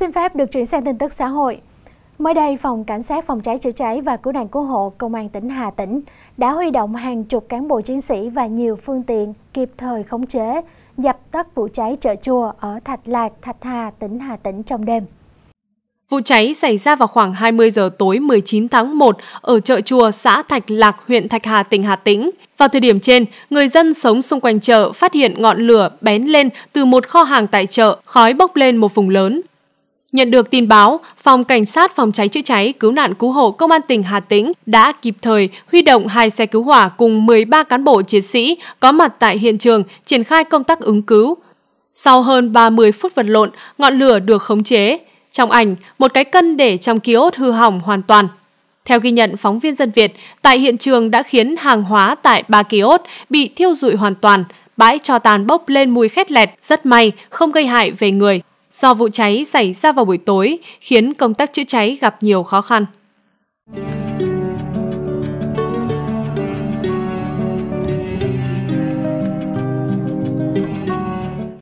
Xin phép được chuyển sang tin tức xã hội. Mới đây, Phòng Cảnh sát Phòng cháy chữa cháy và Cứu nạn Cứu hộ Công an tỉnh Hà Tĩnh đã huy động hàng chục cán bộ chiến sĩ và nhiều phương tiện kịp thời khống chế, dập tắt vụ cháy chợ chùa ở Thạch Lạc, Thạch Hà, tỉnh Hà Tĩnh trong đêm. Vụ cháy xảy ra vào khoảng 20 giờ tối 19 tháng 1 ở chợ chùa xã Thạch Lạc, huyện Thạch Hà, tỉnh Hà Tĩnh. Vào thời điểm trên, người dân sống xung quanh chợ phát hiện ngọn lửa bén lên từ một kho hàng tại chợ, khói bốc lên một vùng lớn. Nhận được tin báo, Phòng Cảnh sát Phòng cháy chữa cháy Cứu nạn Cứu hộ Công an tỉnh Hà Tĩnh đã kịp thời huy động hai xe cứu hỏa cùng 13 cán bộ chiến sĩ có mặt tại hiện trường triển khai công tác ứng cứu. Sau hơn 30 phút vật lộn, ngọn lửa được khống chế. Trong ảnh, một cái cân để trong ốt hư hỏng hoàn toàn. Theo ghi nhận phóng viên dân Việt, tại hiện trường đã khiến hàng hóa tại ba ốt bị thiêu rụi hoàn toàn, bãi cho tàn bốc lên mùi khét lẹt, rất may không gây hại về người do vụ cháy xảy ra vào buổi tối khiến công tác chữa cháy gặp nhiều khó khăn.